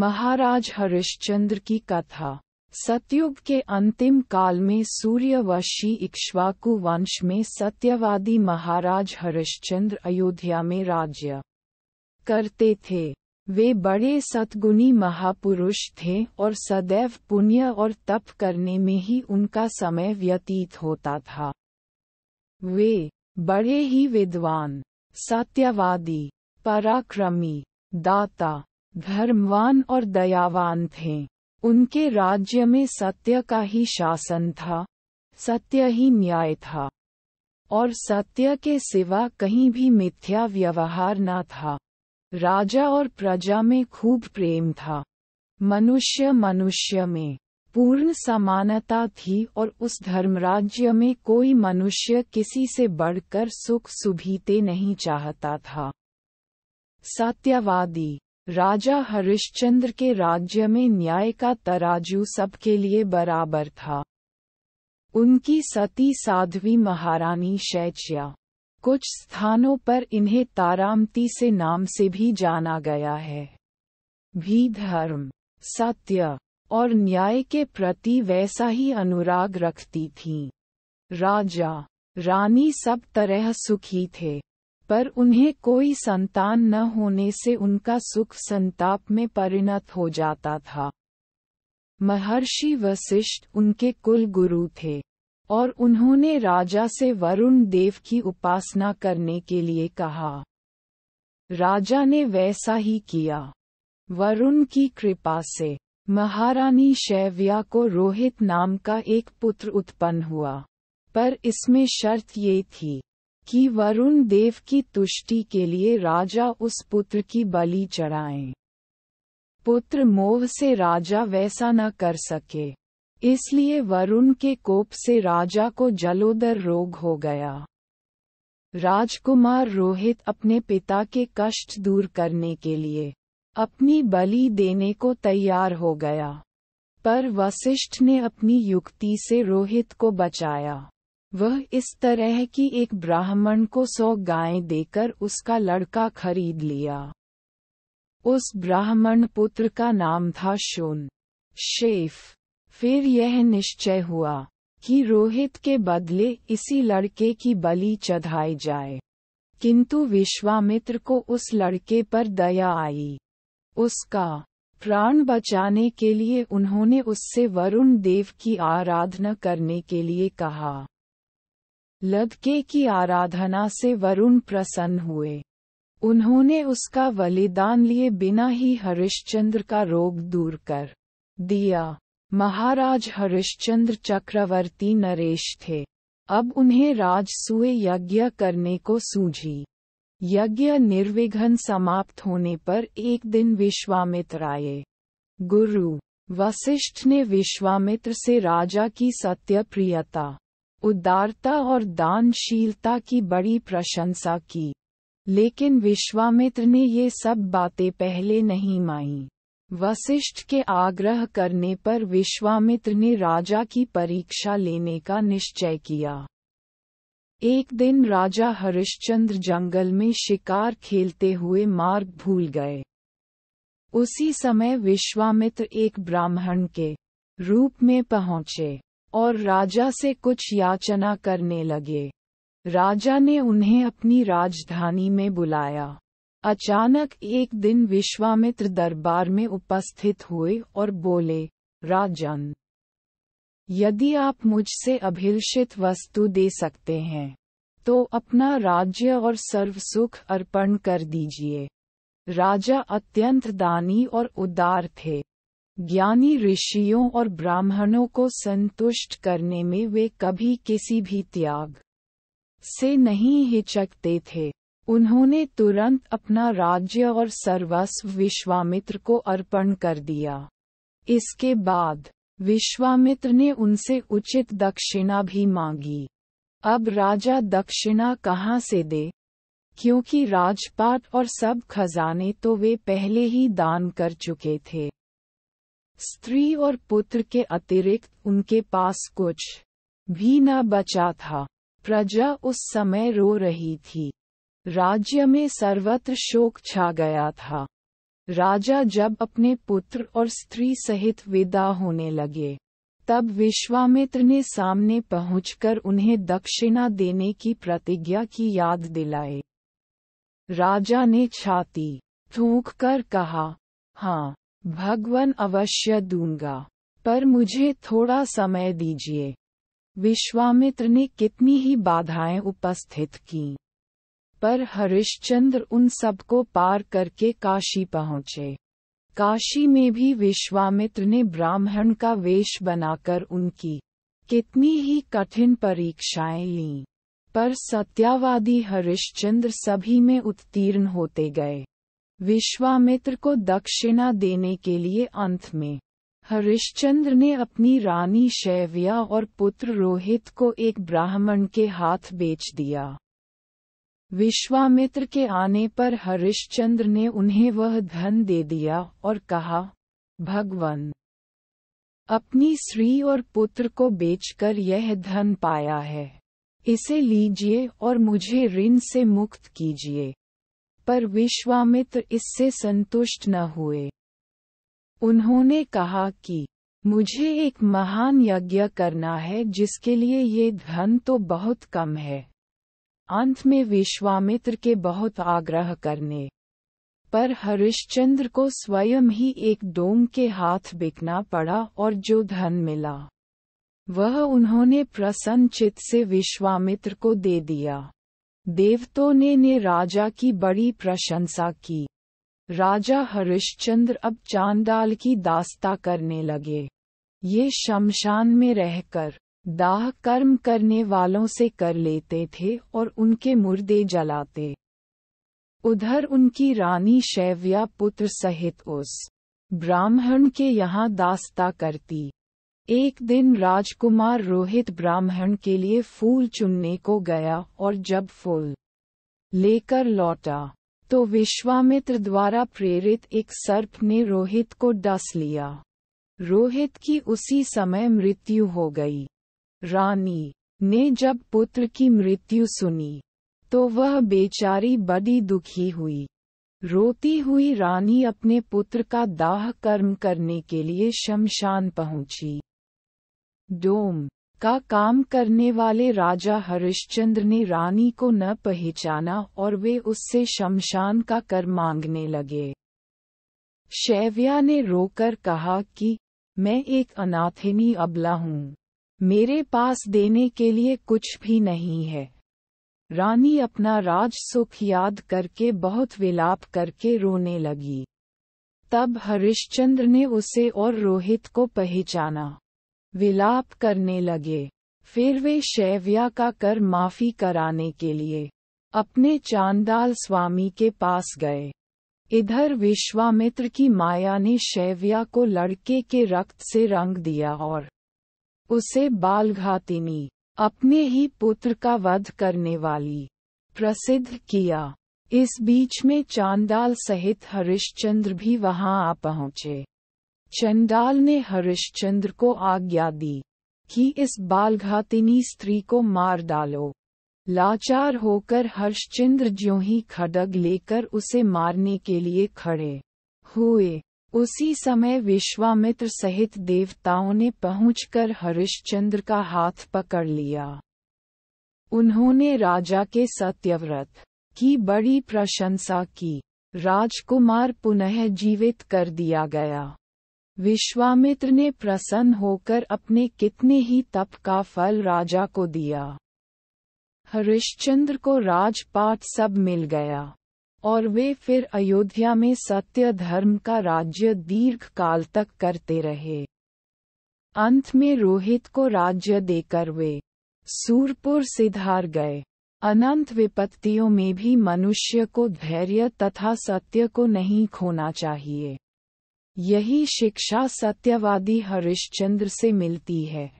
महाराज हरिश्चंद्र की कथा सत्युग के अंतिम काल में सूर्यवशी इक्ष्वाकु वंश में सत्यवादी महाराज हरिश्चंद्र अयोध्या में राज्य करते थे वे बड़े सतगुणी महापुरुष थे और सदैव पुण्य और तप करने में ही उनका समय व्यतीत होता था वे बड़े ही विद्वान सत्यवादी पराक्रमी दाता धर्मवान और दयावान थे उनके राज्य में सत्य का ही शासन था सत्य ही न्याय था और सत्य के सिवा कहीं भी मिथ्या व्यवहार न था राजा और प्रजा में खूब प्रेम था मनुष्य मनुष्य में पूर्ण समानता थी और उस धर्मराज्य में कोई मनुष्य किसी से बढ़कर सुख सुभीते नहीं चाहता था सत्यवादी राजा हरिश्चंद्र के राज्य में न्याय का तराजू सबके लिए बराबर था उनकी सती साध्वी महारानी शैच्या कुछ स्थानों पर इन्हें तारामती से नाम से भी जाना गया है भी धर्म सत्य और न्याय के प्रति वैसा ही अनुराग रखती थीं। राजा रानी सब तरह सुखी थे पर उन्हें कोई संतान न होने से उनका सुख संताप में परिणत हो जाता था महर्षि वशिष्ठ उनके कुल गुरु थे और उन्होंने राजा से वरुण देव की उपासना करने के लिए कहा राजा ने वैसा ही किया वरुण की कृपा से महारानी शैव्या को रोहित नाम का एक पुत्र उत्पन्न हुआ पर इसमें शर्त ये थी कि वरुण देव की तुष्टि के लिए राजा उस पुत्र की बलि चढ़ाएं। पुत्र मोह से राजा वैसा न कर सके इसलिए वरुण के कोप से राजा को जलोदर रोग हो गया राजकुमार रोहित अपने पिता के कष्ट दूर करने के लिए अपनी बलि देने को तैयार हो गया पर वशिष्ठ ने अपनी युक्ति से रोहित को बचाया वह इस तरह की एक ब्राह्मण को सौ गाय देकर उसका लड़का खरीद लिया उस ब्राह्मण पुत्र का नाम था शून शेफ फिर यह निश्चय हुआ कि रोहित के बदले इसी लड़के की बलि चढ़ाई जाए किंतु विश्वामित्र को उस लड़के पर दया आई उसका प्राण बचाने के लिए उन्होंने उससे वरुण देव की आराधना करने के लिए कहा लदके की आराधना से वरुण प्रसन्न हुए उन्होंने उसका बलिदान लिए बिना ही हरिश्चंद्र का रोग दूर कर दिया महाराज हरिश्चंद्र चक्रवर्ती नरेश थे अब उन्हें राजसूय यज्ञ करने को सूझी यज्ञ निर्विघ्न समाप्त होने पर एक दिन विश्वामित्र आए गुरु वशिष्ठ ने विश्वामित्र से राजा की सत्य प्रियता उदारता और दानशीलता की बड़ी प्रशंसा की लेकिन विश्वामित्र ने ये सब बातें पहले नहीं माईं वशिष्ठ के आग्रह करने पर विश्वामित्र ने राजा की परीक्षा लेने का निश्चय किया एक दिन राजा हरिश्चंद्र जंगल में शिकार खेलते हुए मार्ग भूल गए उसी समय विश्वामित्र एक ब्राह्मण के रूप में पहुंचे और राजा से कुछ याचना करने लगे राजा ने उन्हें अपनी राजधानी में बुलाया अचानक एक दिन विश्वामित्र दरबार में उपस्थित हुए और बोले राजन यदि आप मुझसे अभिलषित वस्तु दे सकते हैं तो अपना राज्य और सर्व सुख अर्पण कर दीजिए राजा अत्यंत दानी और उदार थे ज्ञानी ऋषियों और ब्राह्मणों को संतुष्ट करने में वे कभी किसी भी त्याग से नहीं हिचकते थे उन्होंने तुरंत अपना राज्य और सर्वस्व विश्वामित्र को अर्पण कर दिया इसके बाद विश्वामित्र ने उनसे उचित दक्षिणा भी मांगी अब राजा दक्षिणा कहाँ से दे क्योंकि राजपाट और सब खजाने तो वे पहले ही दान कर चुके थे स्त्री और पुत्र के अतिरिक्त उनके पास कुछ भी न बचा था प्रजा उस समय रो रही थी राज्य में सर्वत्र शोक छा गया था राजा जब अपने पुत्र और स्त्री सहित विदा होने लगे तब विश्वामित्र ने सामने पहुंचकर उन्हें दक्षिणा देने की प्रतिज्ञा की याद दिलाई राजा ने छाती थूक कर कहा हाँ भगवान अवश्य दूंगा पर मुझे थोड़ा समय दीजिए विश्वामित्र ने कितनी ही बाधाएं उपस्थित की पर हरिश्चंद्र उन सबको पार करके काशी पहुंचे काशी में भी विश्वामित्र ने ब्राह्मण का वेश बनाकर उनकी कितनी ही कठिन परीक्षाएं ली पर सत्यावादी हरिश्चंद्र सभी में उत्तीर्ण होते गए विश्वामित्र को दक्षिणा देने के लिए अंत में हरिश्चंद्र ने अपनी रानी शैव्या और पुत्र रोहित को एक ब्राह्मण के हाथ बेच दिया विश्वामित्र के आने पर हरिश्चंद्र ने उन्हें वह धन दे दिया और कहा भगवान अपनी स्त्री और पुत्र को बेचकर यह धन पाया है इसे लीजिए और मुझे ऋण से मुक्त कीजिए पर विश्वामित्र इससे संतुष्ट न हुए उन्होंने कहा कि मुझे एक महान यज्ञ करना है जिसके लिए ये धन तो बहुत कम है अंत में विश्वामित्र के बहुत आग्रह करने पर हरिश्चंद्र को स्वयं ही एक डोम के हाथ बिकना पड़ा और जो धन मिला वह उन्होंने प्रसन्न चित्त से विश्वामित्र को दे दिया देवतों ने ने राजा की बड़ी प्रशंसा की राजा हरिश्चंद्र अब चांदाल की दास्ता करने लगे ये शमशान में रहकर दाह कर्म करने वालों से कर लेते थे और उनके मुर्दे जलाते उधर उनकी रानी शैव्या पुत्र सहित उस ब्राह्मण के यहाँ दास्ता करती एक दिन राजकुमार रोहित ब्राह्मण के लिए फूल चुनने को गया और जब फूल लेकर लौटा तो विश्वामित्र द्वारा प्रेरित एक सर्प ने रोहित को डस लिया रोहित की उसी समय मृत्यु हो गई रानी ने जब पुत्र की मृत्यु सुनी तो वह बेचारी बड़ी दुखी हुई रोती हुई रानी अपने पुत्र का दाह कर्म करने के लिए शमशान पहुंची डोम का काम करने वाले राजा हरिश्चंद्र ने रानी को न पहचाना और वे उससे शमशान का कर मांगने लगे शैव्या ने रोकर कहा कि मैं एक अनाथिनी अबला हूँ मेरे पास देने के लिए कुछ भी नहीं है रानी अपना राज सुख याद करके बहुत विलाप करके रोने लगी तब हरिश्चंद्र ने उसे और रोहित को पहचाना विलाप करने लगे फिर वे शैव्या का कर माफी कराने के लिए अपने चांदाल स्वामी के पास गए इधर विश्वामित्र की माया ने शैव्या को लड़के के रक्त से रंग दिया और उसे बालघातिनी अपने ही पुत्र का वध करने वाली प्रसिद्ध किया इस बीच में चांदाल सहित हरिश्चंद्र भी वहां आ पहुंचे चंडाल ने हरिश्चंद्र को आज्ञा दी कि इस बालघातिनी स्त्री को मार डालो लाचार होकर हर्षचंद्र ज्यों ही खडग लेकर उसे मारने के लिए खड़े हुए उसी समय विश्वामित्र सहित देवताओं ने पहुंचकर हरिश्चंद्र का हाथ पकड़ लिया उन्होंने राजा के सत्यव्रत की बड़ी प्रशंसा की राजकुमार पुनः जीवित कर दिया गया विश्वामित्र ने प्रसन्न होकर अपने कितने ही तप का फल राजा को दिया हरिश्चंद्र को राजपाट सब मिल गया और वे फिर अयोध्या में सत्य धर्म का राज्य दीर्घ काल तक करते रहे अंत में रोहित को राज्य देकर वे सूरपुर सिधार गए अनंत विपत्तियों में भी मनुष्य को धैर्य तथा सत्य को नहीं खोना चाहिए यही शिक्षा सत्यवादी हरिश्चंद्र से मिलती है